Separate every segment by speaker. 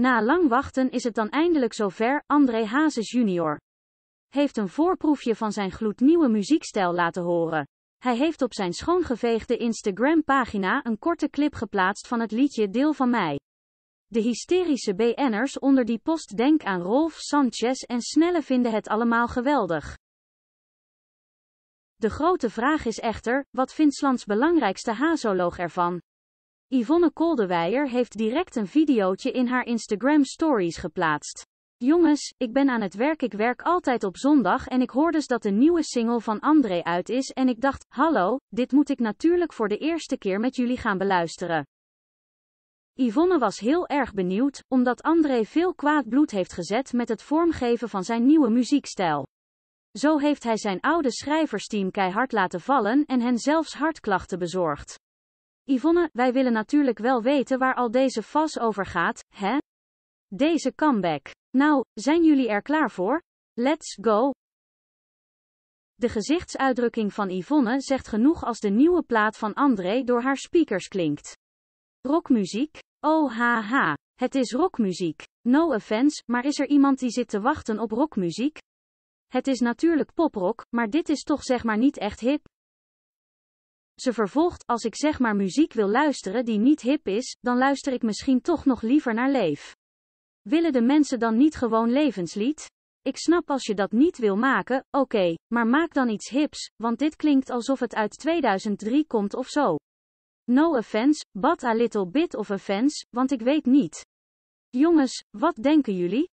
Speaker 1: Na lang wachten is het dan eindelijk zover, André Hazes junior. Heeft een voorproefje van zijn gloednieuwe muziekstijl laten horen. Hij heeft op zijn schoongeveegde Instagram-pagina een korte clip geplaatst van het liedje Deel van mij. De hysterische BN'ers onder die post denk aan Rolf Sanchez en Snelle vinden het allemaal geweldig. De grote vraag is echter, wat vindt Slans belangrijkste hazoloog ervan? Yvonne Koldewijer heeft direct een videootje in haar Instagram Stories geplaatst. Jongens, ik ben aan het werk. Ik werk altijd op zondag en ik hoorde dus dat de nieuwe single van André uit is en ik dacht, hallo, dit moet ik natuurlijk voor de eerste keer met jullie gaan beluisteren. Yvonne was heel erg benieuwd, omdat André veel kwaad bloed heeft gezet met het vormgeven van zijn nieuwe muziekstijl. Zo heeft hij zijn oude schrijversteam keihard laten vallen en hen zelfs hartklachten bezorgd. Yvonne, wij willen natuurlijk wel weten waar al deze fas over gaat, hè? Deze comeback. Nou, zijn jullie er klaar voor? Let's go! De gezichtsuitdrukking van Yvonne zegt genoeg als de nieuwe plaat van André door haar speakers klinkt. Rockmuziek? Oh haha, het is rockmuziek. No offense, maar is er iemand die zit te wachten op rockmuziek? Het is natuurlijk poprock, maar dit is toch zeg maar niet echt hip. Ze vervolgt, als ik zeg maar muziek wil luisteren die niet hip is, dan luister ik misschien toch nog liever naar leef. Willen de mensen dan niet gewoon levenslied? Ik snap als je dat niet wil maken, oké, maar maak dan iets hips, want dit klinkt alsof het uit 2003 komt of zo. No offense, but a little bit of offense, want ik weet niet. Jongens, wat denken jullie?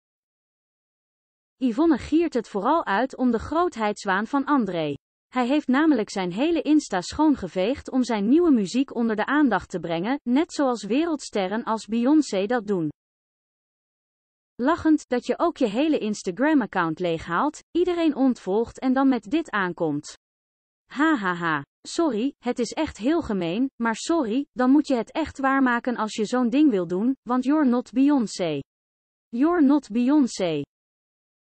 Speaker 1: Yvonne giert het vooral uit om de grootheidswaan van André. Hij heeft namelijk zijn hele Insta schoongeveegd om zijn nieuwe muziek onder de aandacht te brengen, net zoals wereldsterren als Beyoncé dat doen. Lachend dat je ook je hele Instagram-account leeghaalt, iedereen ontvolgt en dan met dit aankomt. Hahaha. Ha, ha. Sorry, het is echt heel gemeen, maar sorry, dan moet je het echt waarmaken als je zo'n ding wil doen, want you're not Beyoncé. You're not Beyoncé.